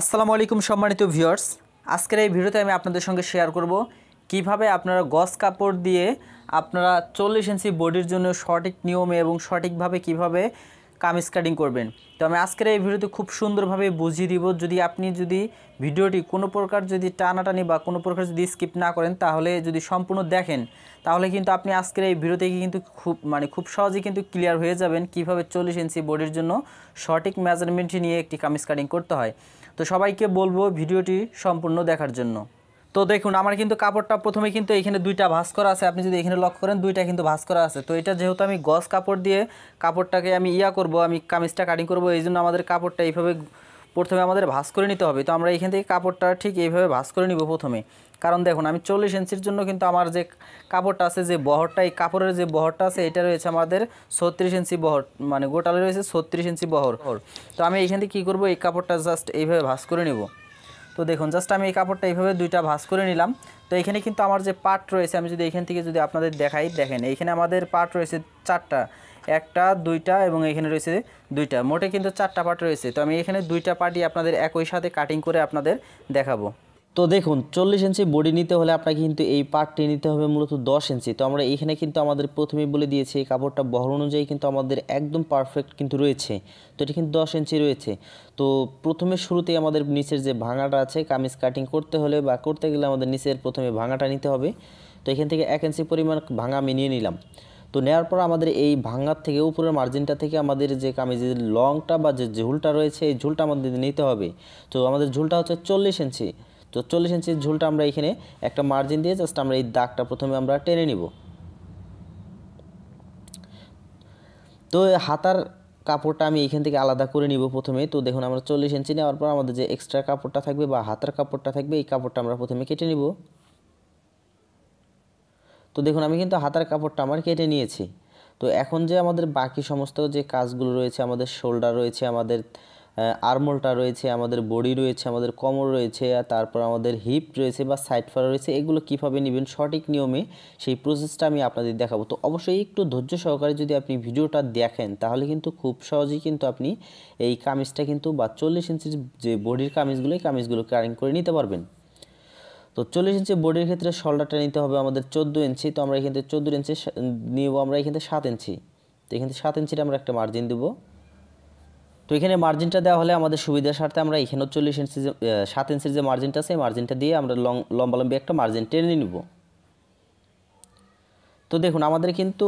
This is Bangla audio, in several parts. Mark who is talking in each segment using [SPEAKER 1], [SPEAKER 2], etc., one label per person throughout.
[SPEAKER 1] আসসালামু আলাইকুম সম্মানিত ভিউয়ার্স আজকের এই ভিডিওতে আমি আপনাদের সঙ্গে শেয়ার করব কিভাবে আপনারা গস কাপড় দিয়ে আপনারা চল্লিশ ইঞ্চি বডির জন্য সঠিক নিয়মে এবং সঠিকভাবে কিভাবে কামিজ কাটিং করবেন তো আমি আজকের এই ভিডিওতে খুব সুন্দরভাবে বুঝিয়ে দিব যদি আপনি যদি ভিডিওটি কোনো প্রকার যদি টানাটানি বা কোনো প্রকার যদি স্কিপ না করেন তাহলে যদি সম্পূর্ণ দেখেন তাহলে কিন্তু আপনি আজকের এই ভিডিও থেকে কিন্তু খুব মানে খুব সহজেই কিন্তু ক্লিয়ার হয়ে যাবেন কিভাবে চল্লিশ ইঞ্চি বোর্ডের জন্য সঠিক মেজারমেন্ট নিয়ে একটি কামিজ কাটিং করতে হয় তো সবাইকে বলবো ভিডিওটি সম্পূর্ণ দেখার জন্য তো দেখুন আমার কিন্তু কাপড়টা প্রথমে কিন্তু এখানে দুইটা ভাস করা আছে আপনি যদি এখানে লক্ষ্য করেন দুইটা কিন্তু ভাস করা আছে তো এটা যেহেতু আমি গস কাপড় দিয়ে কাপড়টাকে আমি ইয়া করব আমি কামিজটা কাটিং করব এই জন্য আমাদের কাপড়টা এইভাবে প্রথমে আমাদের ভাস করে নিতে হবে তো আমরা এখান থেকে কাপড়টা ঠিক এইভাবে ভাস করে নিব প্রথমে কারণ দেখুন আমি চল্লিশ ইঞ্চির জন্য কিন্তু আমার যে কাপড়টা আছে যে বহরটা এই কাপড়ের যে বহরটা আছে এটা রয়েছে আমাদের ছত্রিশ ইঞ্চি বহর মানে গোটালে রয়েছে ছত্রিশ ইঞ্চি বহর তো আমি এইখান থেকে কী করবো এই কাপড়টা জাস্ট এইভাবে ভাস করে নেব তো দেখুন জাস্ট আমি এই কাপড়টা এইভাবে দুইটা ভাস করে নিলাম তো এখানে কিন্তু আমার যে পার্ট রয়েছে আমি যদি এখান থেকে যদি আপনাদের দেখাই দেখেন এইখানে আমাদের পার্ট রয়েছে চারটা একটা দুইটা এবং এখানে রয়েছে দুইটা মোটে কিন্তু চারটা পার্ট রয়েছে তো আমি এখানে দুইটা পার্টই আপনাদের একই সাথে কাটিং করে আপনাদের দেখাবো তো দেখুন চল্লিশ ইঞ্চি বডি নিতে হলে আপনাকে কিন্তু এই পার্টটি নিতে হবে মূলত দশ ইঞ্চি তো আমরা এখানে কিন্তু আমাদের প্রথমেই বলে দিয়েছি এই কাপড়টা বহর অনুযায়ী কিন্তু আমাদের একদম পারফেক্ট কিন্তু রয়েছে তো এটা কিন্তু দশ ইঞ্চি রয়েছে তো প্রথমে শুরুতেই আমাদের নিচের যে ভাঙাটা আছে কামিজ কাটিং করতে হলে বা করতে গেলে আমাদের নিচের প্রথমে ভাঙাটা নিতে হবে তো এখান থেকে এক ইঞ্চি পরিমাণ ভাঙা আমি নিয়ে নিলাম তো নেওয়ার পর আমাদের এই ভাঙ্গার থেকে উপরের মার্জিনটা থেকে আমাদের যে কামিজের লংটা বা যে ঝুলটা রয়েছে এই ঝুলটা আমাদের নিতে হবে তো আমাদের ঝুলটা হচ্ছে চল্লিশ ইঞ্চি তো চল্লিশ ইঞ্চির ঝুলটা আমরা এখানে একটা মার্জিন দিয়ে জাস্ট আমরা এই দাগটা প্রথমে আমরা টেনে নিব তো হাতার কাপড়টা আমি এখান থেকে আলাদা করে নিব প্রথমে তো দেখুন আমরা চল্লিশ ইঞ্চি নেওয়ার পর আমাদের যে এক্সট্রা কাপড়টা থাকবে বা হাতার কাপড়টা থাকবে এই কাপড়টা আমরা প্রথমে কেটে নিব তো দেখুন আমি কিন্তু হাতার কাপড়টা আমার কেটে নিয়েছি তো এখন যে আমাদের বাকি সমস্ত যে কাজগুলো রয়েছে আমাদের শোল্ডার রয়েছে আমাদের আর্মলটা রয়েছে আমাদের বডি রয়েছে আমাদের কমর রয়েছে তারপর আমাদের হিপ রয়েছে বা সাইড ফার রয়েছে এগুলো কিভাবে নেবেন সঠিক নিয়মে সেই প্রসেসটা আমি আপনাদের দেখাবো তো অবশ্যই একটু ধৈর্য সহকারে যদি আপনি ভিডিওটা দেখেন তাহলে কিন্তু খুব সহজেই কিন্তু আপনি এই কামিজটা কিন্তু বা চল্লিশ ইঞ্চির যে বডির কামিজগুলো এই কামিজগুলো কারেন্ট করে নিতে পারবেন তো চল্লিশ ইঞ্চি বোর্ডের ক্ষেত্রে শোল্ডারটা নিতে হবে আমাদের চোদ্দো ইঞ্চি তো আমরা এখান থেকে চোদ্দো ইঞ্চি নিব আমরা এখান থেকে সাত ইঞ্চি তো এখান থেকে সাত ইঞ্চিটা আমরা একটা মার্জিন দেবো তো এখানে মার্জিনটা দেওয়া হলে আমাদের সুবিধার স্বার্থে আমরা এখানেও চল্লিশ ইঞ্চি যে সাত ইঞ্চির যে মার্জিনটা আছে এই মার্জিনটা দিয়ে আমরা লং লম্বালম্বি একটা মার্জিন টেনে নিব তো দেখুন আমাদের কিন্তু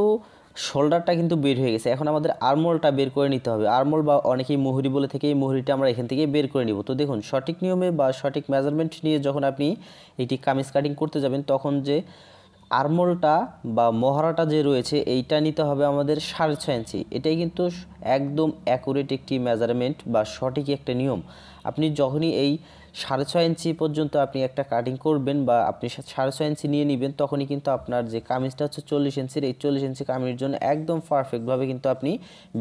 [SPEAKER 1] শোল্ডারটা কিন্তু বের হয়ে গেছে এখন আমাদের আরমোলটা বের করে নিতে হবে আরমোল বা অনেকেই মুহুরি বলে থেকে এই মুহুরিটা আমরা এখান থেকে বের করে নিব তো দেখুন সঠিক নিয়মে বা সঠিক মেজারমেন্ট নিয়ে যখন আপনি এটি কামিজ কাটিং করতে যাবেন তখন যে আরমোলটা বা মহড়াটা যে রয়েছে এইটা নিতে হবে আমাদের সাড়ে ছয় ইঞ্চি এটাই কিন্তু একদম অ্যাকুরেট একটি মেজারমেন্ট বা সঠিক একটা নিয়ম আপনি যখনই এই সাড়ে ছয় ইঞ্চি পর্যন্ত আপনি একটা কাটিং করবেন বা আপনি সাড়ে ছয় ইঞ্চি নিয়ে নেবেন তখনই কিন্তু আপনার যে কামিজটা হচ্ছে চল্লিশ ইঞ্চির এই চল্লিশ ইঞ্চি কামিজের জন্য একদম পারফেক্টভাবে কিন্তু আপনি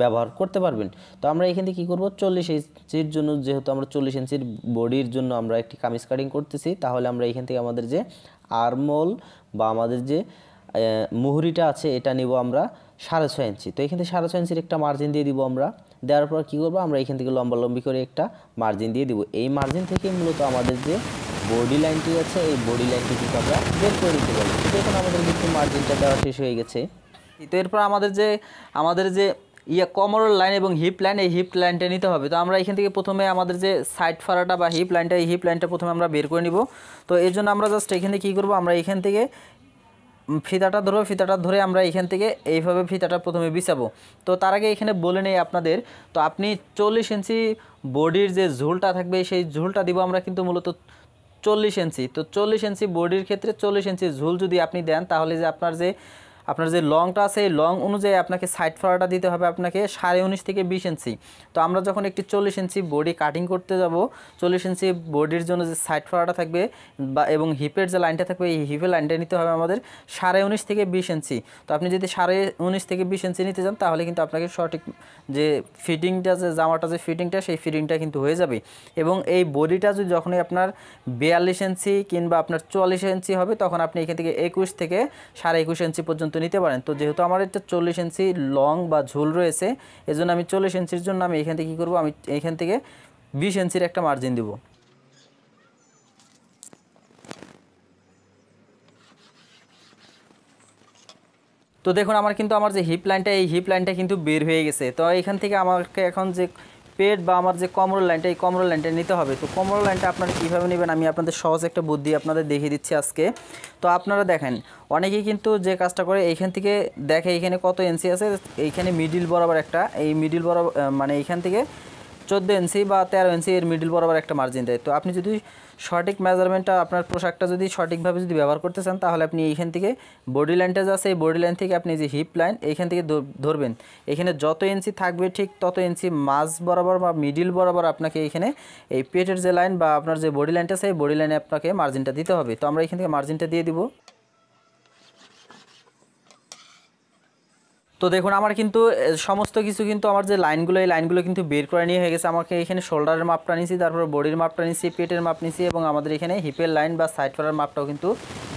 [SPEAKER 1] ব্যবহার করতে পারবেন তো আমরা এখান থেকে কী করবো চল্লিশ ইঞ্চির জন্য যেহেতু আমরা চল্লিশ ইঞ্চির বডির জন্য আমরা একটি কামিজ কাটিং করতেছি তাহলে আমরা এখান থেকে আমাদের যে আরমল বা আমাদের যে মুহুরিটা আছে এটা নিব আমরা সাড়ে ছয় ইঞ্চি তো এখানে সাড়ে ছয় ইঞ্চির একটা মার্জিন দিয়ে দিব আমরা দেওয়ার পর কী করবো আমরা এখান থেকে লম্বালম্বি করে একটা মার্জিন দিয়ে দিব এই মার্জিন থেকে মূলত আমাদের যে বডি লাইনটি আছে এই বডি লাইনটি কিন্তু আমরা বের করে পারি কিন্তু এখন আমাদের কিন্তু মার্জিনটা দেওয়া শেষ হয়ে গেছে তো এরপর আমাদের যে আমাদের যে ইয়া কমরের লাইন এবং হিপ লাইন এই হিপ লাইনটা নিতে হবে তো আমরা এখান থেকে প্রথমে আমাদের যে সাইড ফাড়াটা বা হিপ লাইনটা এই হিপ লাইনটা প্রথমে আমরা বের করে নিব তো এর জন্য আমরা জাস্ট এখানে কী করবো আমরা এখান থেকে ফিতাটা ধরবো ফিতাটা ধরে আমরা এখান থেকে এইভাবে ফিতাটা প্রথমে বিছাবো তো তার আগে এখানে বলে নেই আপনাদের তো আপনি চল্লিশ ইঞ্চি বডির যে ঝুলটা থাকবে সেই ঝুলটা দিব আমরা কিন্তু মূলত চল্লিশ ইঞ্চি তো চল্লিশ ইঞ্চি বডির ক্ষেত্রে চল্লিশ ইঞ্চি ঝুল যদি আপনি দেন তাহলে যে আপনার যে আপনার যে লংটা আছে এই লং অনুযায়ী আপনাকে সাইড ফলাটা দিতে হবে আপনাকে সাড়ে উনিশ থেকে বিশ ইঞ্চি তো আমরা যখন একটি চল্লিশ ইঞ্চি বডি কাটিং করতে যাব চল্লিশ ইঞ্চি বডির জন্য যে সাইড ফলাটা থাকবে বা এবং হিপের যে লাইনটা থাকবে এই হিপের লাইনটা নিতে হবে আমাদের সাড়ে উনিশ থেকে বিশ ইঞ্চি তো আপনি যদি সাড়ে উনিশ থেকে বিশ ইঞ্চি নিতে চান তাহলে কিন্তু আপনাকে সঠিক যে ফিটিংটা যে জামাটা যে ফিটিংটা সেই ফিটিংটা কিন্তু হয়ে যাবে এবং এই বডিটা যদি যখনই আপনার বিয়াল্লিশ ইঞ্চি কিংবা আপনার চুয়াল্লিশ ইঞ্চি হবে তখন আপনি এখান থেকে একুশ থেকে সাড়ে একুশ ইঞ্চি পর্যন্ত কিন্তু নিতে পারেন তো যেহেতু আমার একটা চল্লিশ ইঞ্চি লং বা ঝোল রয়েছে এজন্য আমি চল্লিশ ইঞ্চির জন্য আমি এখান থেকে কী করবো আমি এখান থেকে বিশ ইঞ্চির একটা মার্জিন দেবো তো দেখুন আমার কিন্তু আমার যে হিপ লাইনটা এই হিপ লাইনটা কিন্তু বের হয়ে গেছে তো এখান থেকে আমাকে এখন যে পেট বা আমার যে কমর লাইনটা এই কমর লাইনটা নিতে হবে তো কমর লাইনটা আপনারা কীভাবে নেবেন আমি আপনাদের সহজ একটা বুদ্ধি আপনাদের দেখিয়ে দিচ্ছি আজকে তো আপনারা দেখেন অনেকেই কিন্তু যে কাজটা করে এইখান থেকে দেখে এইখানে কত এনসি আছে এইখানে মিডিল বরাবর একটা এই মিডিল বরাবর মানে এইখান থেকে চোদ্দো ইঞ্চি বা তেরো ইঞ্চি এর মিডিল বরাবর একটা মার্জিন দেয় তো আপনি যদি সঠিক মেজারমেন্টটা আপনার পোশাকটা যদি সঠিকভাবে যদি ব্যবহার করতে চান তাহলে আপনি এইখান থেকে বডি লাইনটা যা এই বডি লাইন থেকে আপনি যে হিপ লাইন এইখান থেকে ধরবেন এখানে যত ইঞ্চি থাকবে ঠিক তত ইঞ্চি মাঝ বরাবর বা মিডিল বরাবর আপনাকে এখানে এই পেটের যে লাইন বা আপনার যে বডি লাইনটা সেই বডি লাইনে আপনাকে মার্জিনটা দিতে হবে তো আমরা এখান থেকে মার্জিনটা দিয়ে দিব তো দেখুন আমার কিন্তু সমস্ত কিছু কিন্তু আমার যে লাইনগুলো এই লাইনগুলো কিন্তু বের করে নিয়ে হয়ে গেছে আমাকে এখানে শোল্ডারের মাপটা নিয়েছি তারপর বডির মাপটা নিয়েছি পেটের মাপ নিয়েছি এবং আমাদের এখানে হিপের লাইন বা সাইড করার মাপটাও কিন্তু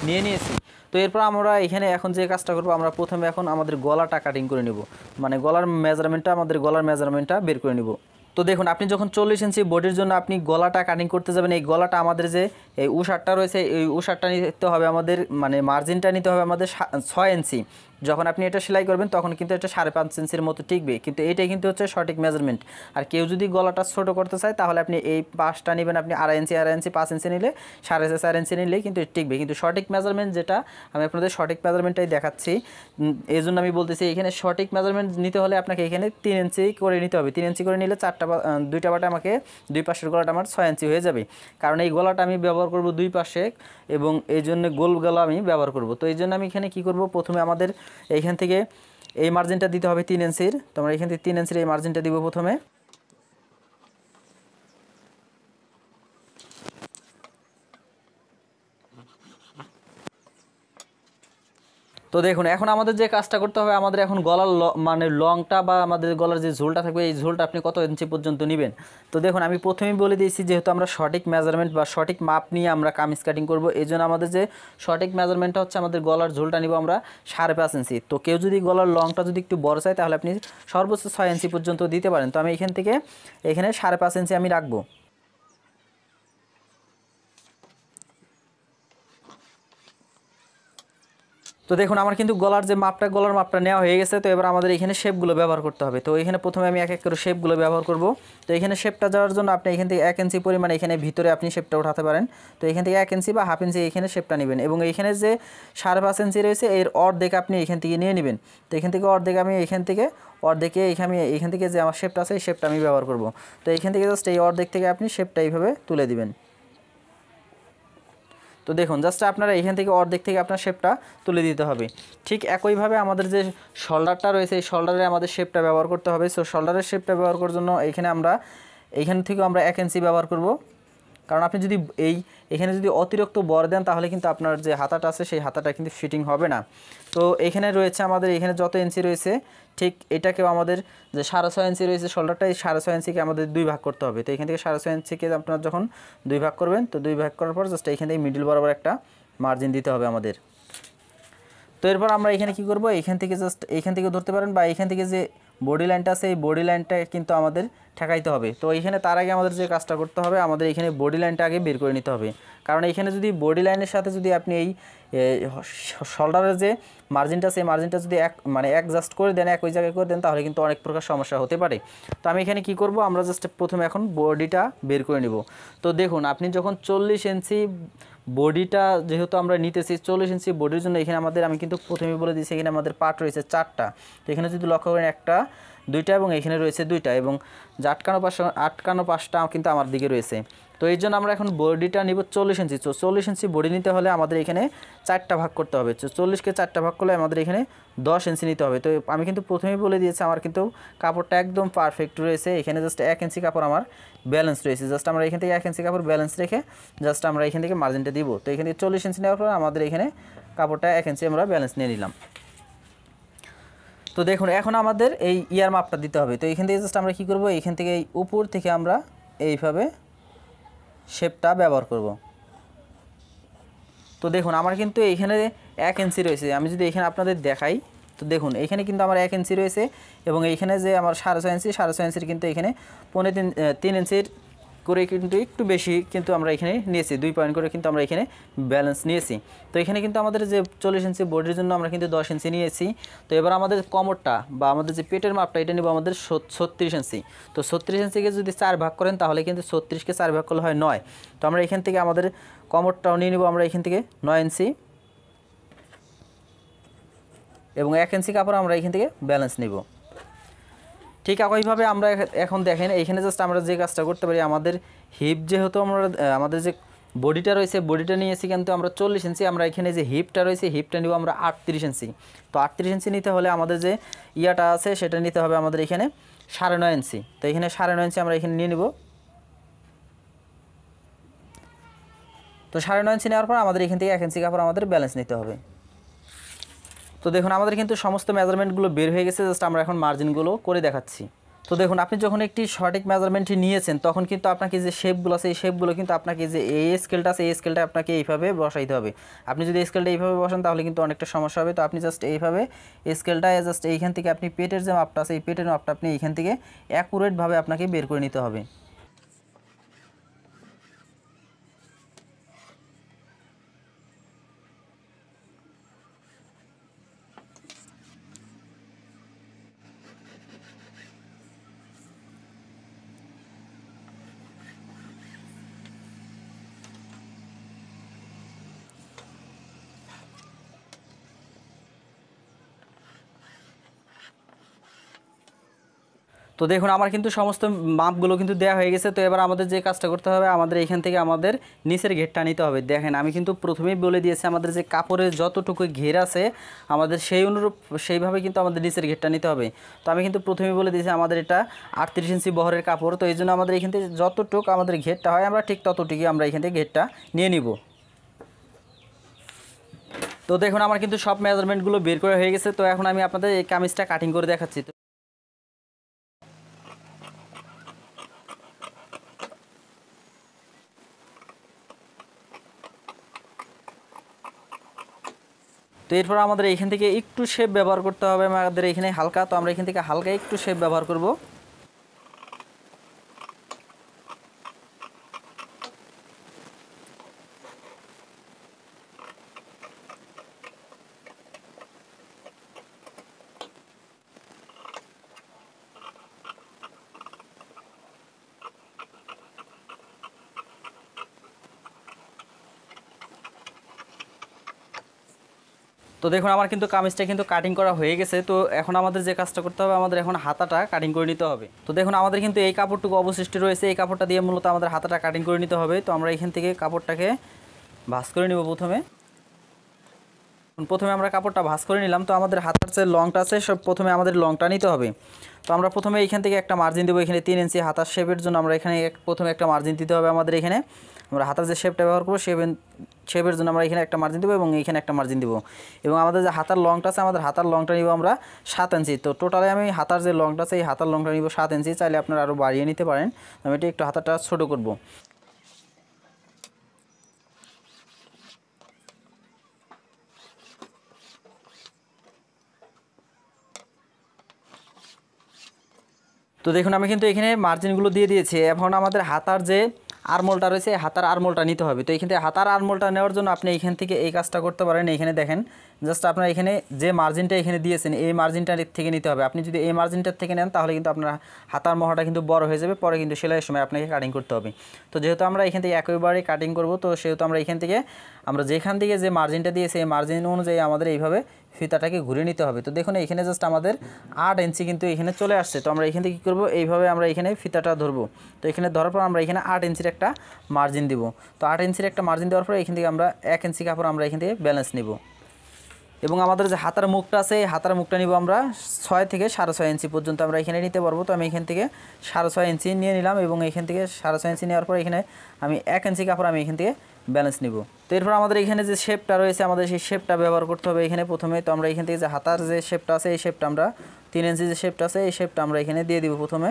[SPEAKER 1] নিয়ে নিয়েছি তো এরপর আমরা এখানে এখন যে কাজটা করবো আমরা প্রথমে এখন আমাদের গলাটা কাটিং করে নেব মানে গলার মেজারমেন্টটা আমাদের গলার মেজারমেন্টটা বের করে নেব তো দেখুন আপনি যখন চল্লিশ ইঞ্চি বডির জন্য আপনি গলাটা কাটিং করতে যাবেন এই গলাটা আমাদের যে এই উষারটা রয়েছে এই উষারটা নিতে হবে আমাদের মানে মার্জিনটা নিতে হবে আমাদের ছয় ইঞ্চি যখন আপনি এটা সেলাই করবেন তখন কিন্তু এটা সাড়ে পাঁচ ইঞ্চির মতো টিকবে কিন্তু এটাই কিন্তু হচ্ছে সঠিক মেজারমেন্ট আর কেউ যদি গলাটা ছোটো করতে চায় তাহলে আপনি এই পাশটা নেবেন আপনি আড়াই ইঞ্চি আড়াই ইঞ্চি পাঁচ ইঞ্চি নিলে সাড়ে চার ইঞ্চি নিলে কিন্তু টিকবে কিন্তু সঠিক মেজারমেন্ট যেটা আমি আপনাদের সঠিক মেজারমেন্টটাই দেখাচ্ছি এই জন্য আমি বলতেছি এখানে সঠিক মেজারমেন্ট নিতে হলে আপনাকে এখানে তিন ইঞ্চি করে নিতে হবে তিন ইঞ্চি করে নিলে চারটা দুইটা বাটা আমাকে দুই পাশের গলাটা আমার ছয় ইঞ্চি হয়ে যাবে কারণ এই গলাটা আমি ব্যবহার করব দুই পাশে এবং এই জন্য গোল গলা আমি ব্যবহার করব তো এই জন্য আমি এখানে কি করব প্রথমে আমাদের এইখান থেকে এই মার্জিনটা দিতে হবে তিন ইঞ্চির তোমরা এখান থেকে তিন ইঞ্চির এই মার্জিনটা দিব প্রথমে তো দেখুন এখন আমাদের যে কাজটা করতে হবে আমাদের এখন গলার মানে লংটা বা আমাদের গলার যে ঝোলটা থাকবে এই ঝোলটা আপনি কত ইঞ্চি পর্যন্ত নেবেন তো দেখুন আমি প্রথমেই বলে দিয়েছি যেহেতু আমরা সঠিক মেজারমেন্ট বা সঠিক মাপ নিয়ে আমরা কামিজ কাটিং করব এই জন্য আমাদের যে সঠিক মেজারমেন্টটা হচ্ছে আমাদের গলার ঝোলটা নিব আমরা সাড়ে পাঁচ ইঞ্চি তো কেউ যদি গলার লংটা যদি একটু বড় চায় তাহলে আপনি সর্বোচ্চ ছয় ইঞ্চি পর্যন্ত দিতে পারেন তো আমি এখান থেকে এখানে সাড়ে পাঁচ ইঞ্চি আমি রাখবো তো দেখুন আমার কিন্তু গলার যে মাপটা গলার মাপটা নেওয়া হয়ে গেছে তো এবার আমাদের এখানে শেপগুলো ব্যবহার করতে হবে তো এখানে প্রথমে আমি এক এক করে শেপগুলো ব্যবহার করব তো এখানে শেপটা যাওয়ার জন্য আপনি এখান থেকে এক ইঞ্চি পরিমাণে এখানে ভিতরে আপনি শেপটা উঠাতে পারেন তো এখান থেকে এক ইঞ্চি বা হাফ ইঞ্চি এখানে শেপটা নেবেন এবং এখানে যে সাড়ে পাঁচ ইঞ্চি রয়েছে এর অর্ধেক আপনি এখান থেকে নিয়ে নেবেন তো এখান থেকে অর্ধেক আমি এখান থেকে অর্ধেকে এখানে এখান থেকে যে আমার শেপটা আছে এই শেপটা আমি ব্যবহার করব তো এখান থেকে জাস্ট এই অর্ধেক থেকে আপনি শেপটা এইভাবে তুলে দেবেন তো দেখুন জাস্ট আপনারা এখান থেকে অর্ধেক থেকে আপনার শেপটা তুলে দিতে হবে ঠিক একইভাবে আমাদের যে শোল্ডারটা রয়েছে এই শোল্ডারে আমাদের শেপটা ব্যবহার করতে হবে সো শোল্ডারের শেপটা ব্যবহার করার জন্য এখানে আমরা এখান থেকেও আমরা এক ইঞ্চি ব্যবহার করব কারণ আপনি যদি এই এখানে যদি অতিরিক্ত বর দেন তাহলে কিন্তু আপনার যে হাতাটা আছে সেই হাতাটা কিন্তু ফিটিং হবে না তো এখানে রয়েছে আমাদের এখানে যত ইঞ্চি রয়েছে ঠিক এটাকেও আমাদের যে সাড়ে ছয় ইঞ্চি রয়েছে শোল্ডারটা এই সাড়ে ছয় ইঞ্চিকে আমাদের দুই ভাগ করতে হবে তো এখান থেকে সাড়ে ছয় ইঞ্চিকে আপনার যখন দুই ভাগ করবেন তো দুই ভাগ করার পর জাস্ট এখান থেকে মিডিল বরাবর একটা মার্জিন দিতে হবে আমাদের তো এরপর আমরা এখানে কি করব এখান থেকে জাস্ট এখান থেকে ধরতে পারেন বা এখান থেকে যে বডি লাইনটা আছে এই বডি লাইনটা কিন্তু আমাদের ঠেকাইতে হবে তো এইখানে তার আগে আমাদের যে কাজটা করতে হবে আমাদের এখানে বডি লাইনটা আগে বের করে নিতে হবে কারণ এখানে যদি বডি লাইনের সাথে যদি আপনি এই শোল্ডারের যে মার্জিনটা সেই মার্জিনটা যদি এক মানে অ্যাডজাস্ট করে দেন একই জায়গায় করে দেন তাহলে কিন্তু অনেক প্রকার সমস্যা হতে পারে তো আমি এখানে কি করব আমরা জাস্ট প্রথমে এখন বডিটা বের করে নিব তো দেখুন আপনি যখন চল্লিশ ইঞ্চি বডিটা যেহেতু আমরা নিতেছি চল্লিশ ইঞ্চি বডির জন্য এখানে আমাদের আমি কিন্তু প্রথমে বলে দিয়েছি এখানে আমাদের পার্ট রয়েছে চারটা তো এখানে যদি লক্ষ্য করেন একটা দুইটা এবং এখানে রয়েছে দুইটা এবং আটকানো পাশ আটকানো পাশটা কিন্তু আমার দিকে রয়েছে তো এই জন্য আমরা এখন বডিটা নিব চল্লিশ ইঞ্চি তো চল্লিশ ইঞ্চি বডি নিতে হলে আমাদের এখানে চারটা ভাগ করতে হবে তো চল্লিশকে চারটা ভাগ করলে আমাদের এখানে দশ ইঞ্চি নিতে হবে তো আমি কিন্তু প্রথমেই বলে দিয়েছি আমার কিন্তু কাপড়টা একদম পারফেক্ট রয়েছে এখানে জাস্ট এক ইঞ্চি কাপড় আমার ব্যালেন্স রয়েছে জাস্ট আমরা এখান থেকে এক ইঞ্চি কাপড় ব্যালেন্স রেখে জাস্ট আমরা এখান থেকে মার্জিনটা দিব তো এখান থেকে চল্লিশ ইঞ্চি নেওয়ার পর আমাদের এখানে কাপড়টা এক ইঞ্চি আমরা ব্যালেন্স নিয়ে নিলাম তো দেখুন এখন আমাদের এই ইয়ার মাপটা দিতে হবে তো এখান থেকে জাস্ট আমরা কী করব এখান থেকে এই উপর থেকে আমরা এইভাবে শেপটা ব্যবহার করব তো দেখুন আমার কিন্তু এইখানে এক ইঞ্চি রয়েছে আমি যদি এখানে আপনাদের দেখাই তো দেখুন এখানে কিন্তু আমার এক ইঞ্চি রয়েছে এবং এইখানে যে আমার সাড়ে ছয় ইঞ্চি সাড়ে ছয় ইঞ্চির কিন্তু এখানে পনেরো তিন তিন ইঞ্চির করে কিন্তু একটু বেশি কিন্তু আমরা এখানে নিয়েছি দুই পয়েন্ট করে কিন্তু আমরা এখানে ব্যালেন্স নিয়েছি তো এখানে কিন্তু আমাদের যে চল্লিশ ইঞ্চি বডির জন্য আমরা কিন্তু দশ ইঞ্চি নিয়েছি তো এবার আমাদের কমরটা বা আমাদের যে পেটের মাপটা এটা নেব আমাদের ছত্রিশ ইঞ্চি তো ছত্রিশ ইঞ্চিকে যদি চার ভাগ করেন তাহলে কিন্তু ছত্রিশকে চার ভাগ করলে হয় নয় তো আমরা এখান থেকে আমাদের কমরটাও নিয়ে নেব আমরা এখান থেকে নয় ইঞ্চি এবং এক ইঞ্চি কাপড় আমরা এখান থেকে ব্যালেন্স নেব ঠিক একইভাবে আমরা এখন দেখেন এইখানে জাস্ট আমরা যে কাজটা করতে পারি আমাদের হিপ যেহেতু আমরা আমাদের যে বডিটা রয়েছে বডিটা নিয়েছি কিন্তু আমরা চল্লিশ ইঞ্চি আমরা এখানে যে হিপটা রয়েছে হিপটা নিব আমরা আটত্রিশ ইঞ্চি তো আটত্রিশ ইঞ্চি নিতে হলে আমাদের যে ইয়াটা আছে সেটা নিতে হবে আমাদের এখানে সাড়ে নয় ইঞ্চি তো এখানে সাড়ে নয় ইঞ্চি আমরা এখানে নিয়ে নেব তো সাড়ে নয় ইঞ্চি নেওয়ার পর আমাদের এখান থেকে এক ইঞ্চি কাপড় আমাদের ব্যালেন্স নিতে হবে তো দেখুন আমাদের কিন্তু সমস্ত মেজারমেন্টগুলো বের হয়ে গেছে জাস্ট আমরা এখন মার্জিনগুলো করে দেখাচ্ছি তো দেখুন আপনি যখন একটি সঠিক মেজারমেন্টটি নিয়েছেন তখন কিন্তু আপনাকে যে শেপগুলো আছে এই শেপগুলো কিন্তু আপনাকে যে এই স্কেলটা আছে এই স্কেলটা আপনাকে এইভাবে বসাইতে হবে আপনি যদি স্কেলটা এইভাবে বসান তাহলে কিন্তু অনেকটা সমস্যা হবে তো আপনি জাস্ট এইভাবে স্কেলটা জাস্ট এইখান থেকে আপনি পেটের যে মাপটা আছে এই পেটের মাপটা আপনি এইখান থেকে অ্যাকুরেটভাবে আপনাকে বের করে নিতে হবে তো দেখুন আমার কিন্তু সমস্ত মাপগুলো কিন্তু দেওয়া হয়ে গেছে তো এবার আমাদের যে কাজটা করতে হবে আমাদের এখান থেকে আমাদের নিচের ঘেরটা নিতে হবে দেখেন আমি কিন্তু প্রথমেই বলে দিয়েছি আমাদের যে কাপড়ের যতটুকু ঘের আছে আমাদের সেই অনুরূপ সেইভাবে কিন্তু আমাদের নিচের ঘেরটা নিতে হবে তো আমি কিন্তু প্রথমেই বলে দিয়েছি আমাদের এটা আটত্রিশ ইঞ্চি বহরের কাপড় তো এই জন্য আমাদের এখান থেকে যতটুকু আমাদের ঘেরটা হয় আমরা ঠিক ততটুকুই আমরা এখান থেকে ঘেরটা নিয়ে নিব তো দেখুন আমার কিন্তু সব মেজারমেন্টগুলো বের করে হয়ে গেছে তো এখন আমি আপনাদের এই কামিজটা কাটিং করে দেখাচ্ছি তো এরপর আমাদের এখান থেকে একটু শেপ ব্যবহার করতে হবে আমাদের এখানে হালকা তো আমরা এখান থেকে হালকা একটু শেপ ব্যবহার করব তো দেখুন আমার কিন্তু কামিজটা কিন্তু কাটিং করা হয়ে গেছে তো এখন আমাদের যে কাজটা করতে হবে আমাদের এখন হাতাটা কাটিং করে নিতে হবে তো দেখুন আমাদের কিন্তু এই কাপড়টুকু অবশিষ্ট রয়েছে এই কাপড়টা দিয়ে মূলত আমাদের হাতাটা কাটিং করে নিতে হবে তো আমরা এখান থেকে কাপড়টাকে ভাস করে নেব প্রথমে প্রথমে আমরা কাপড়টা ভাস করে নিলাম তো আমাদের হাতার যে লংটা আছে সব প্রথমে আমাদের লংটা নিতে হবে তো আমরা প্রথমে এখান থেকে একটা মার্জিন দেবো এখানে তিন ইঞ্চি হাতার শেপের জন্য আমরা এখানে প্রথমে একটা মার্জিন দিতে হবে আমাদের এখানে আমরা হাতার যে শেপটা ব্যবহার করবো শেপ শেপের জন্য আমরা এখানে একটা মার্জিন দেবো এবং এখানে একটা মার্জিন দেবো এবং আমাদের যে হাতার লংটা আছে আমাদের হাতার লংটা নিব আমরা সাত ইঞ্চি তো টোটালে আমি হাতার যে লংটা আছে এই হাতার লংটা নিব সাত ইঞ্চি চাইলে আপনারা আরও বাড়িয়ে নিতে পারেন আমি এটা একটু হাতারটা ছোটো করবো তো দেখুন আমি কিন্তু এখানে মার্জিনগুলো দিয়ে দিয়েছি এখন আমাদের হাতার যে আরমোলটা রয়েছে হাতার আরমোলটা নিতে হবে তো এখান থেকে হাতার আরমোলটা নেওয়ার জন্য আপনি এখান থেকে এই কাজটা করতে পারেন এখানে দেখেন জাস্ট আপনার এখানে যে মার্জিনটা এখানে দিয়েছেন এই মার্জিনটার থেকে নিতে হবে আপনি যদি এই মার্জিনটার থেকে নেন তাহলে কিন্তু আপনার হাতার মহাটা কিন্তু বড় হয়ে যাবে পরে কিন্তু সেলাইয়ের সময় আপনাকে কাটিং করতে হবে তো যেহেতু আমরা এখান থেকে একইবারে কাটিং করব তো সেহেতু আমরা এখান থেকে আমরা যেখান থেকে যে মার্জিনটা দিয়েছি এই মার্জিন অনুযায়ী আমাদের এইভাবে ফিতাটাকে ঘুরে নিতে হবে তো দেখুন এখানে জাস্ট আমাদের আট ইঞ্চি কিন্তু এখানে চলে আসছে তো আমরা এখান থেকে কী করবো এইভাবে আমরা এখানে ফিতাটা ধরবো তো এখানে ধরার পর আমরা এখানে আট ইঞ্চির একটা মার্জিন দিব তো আট ইঞ্চির একটা মার্জিন দেওয়ার পর এখান থেকে আমরা এক ইঞ্চি কাপড় আমরা এখান থেকে ব্যালেন্স নিব এবং আমাদের যে হাতার মুখটা আছে এই হাতার মুখটা নিব আমরা ছয় থেকে সাড়ে ছয় ইঞ্চি পর্যন্ত আমরা এখানে নিতে পারবো তো আমি এখান থেকে সাড়ে ছয় ইঞ্চি নিয়ে নিলাম এবং এখান থেকে সাড়ে ছয় ইঞ্চি নেওয়ার পর এখানে আমি এক ইঞ্চি কাপড় আমি এখান থেকে ব্যালেন্স নিব তো এরপর আমাদের এখানে যে শেপটা রয়েছে আমাদের সেই শেপটা ব্যবহার করতে হবে এখানে প্রথমে তো আমরা এখান থেকে যে হাতার যে শেপটা আছে এই শেপটা আমরা তিন ইঞ্চি যে শেপটা আছে এই শেপটা আমরা এখানে দিয়ে দিব প্রথমে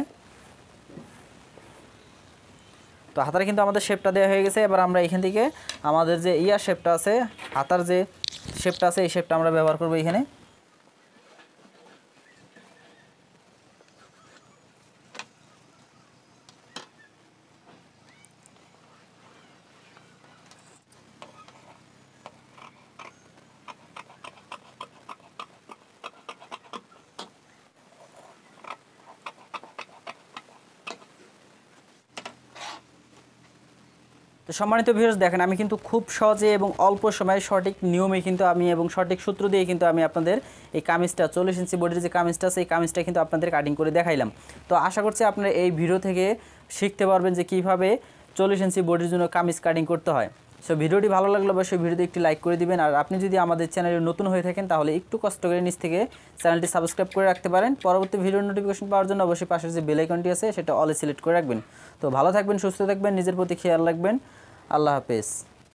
[SPEAKER 1] তো হাতার কিন্তু আমাদের শেপটা দেওয়া হয়ে গেছে এবার আমরা এখান থেকে আমাদের যে ইয়ার শেপটা আছে হাতার যে শেপটা আছে এই শেপটা আমরা ব্যবহার করবো এখানে সম্মানিত ভিউয়ার্স দেখেন আমি কিন্তু খুব সহজে এবং অল্প সময়ে সঠিক নিয়মে কিন্তু আমি এবং সঠিক সূত্র দিয়ে কিন্তু আমি আপনাদের এই কামিজটা চল্লিশ ইঞ্চি বডির যে কামিজটা সেই কামিজটা কিন্তু আপনাদের কাটিং করে দেখাইলাম তো আশা করছি আপনারা এই ভিডিও থেকে শিখতে পারবেন যে কিভাবে চল্লিশ ইঞ্চি বডির জন্য কামিজ কাটিং করতে হয় সো ভিডিওটি ভালো লাগলে অবশ্যই ভিডিওতে একটি লাইক করে দিবেন আর আপনি যদি আমাদের চ্যানেলে নতুন হয়ে থাকেন তাহলে একটু কষ্ট করে নিচ থেকে চ্যানেলটি সাবস্ক্রাইব করে রাখতে পারেন পরবর্তী ভিডিও নোটিফিকেশন পাওয়ার জন্য অবশ্যই পাশের যে বেলাইকনটি আছে সেটা অলে সিলেক্ট করে রাখবেন তো ভালো থাকবেন সুস্থ থাকবেন নিজের প্রতি খেয়াল রাখবেন আল্লাহ হাফেজ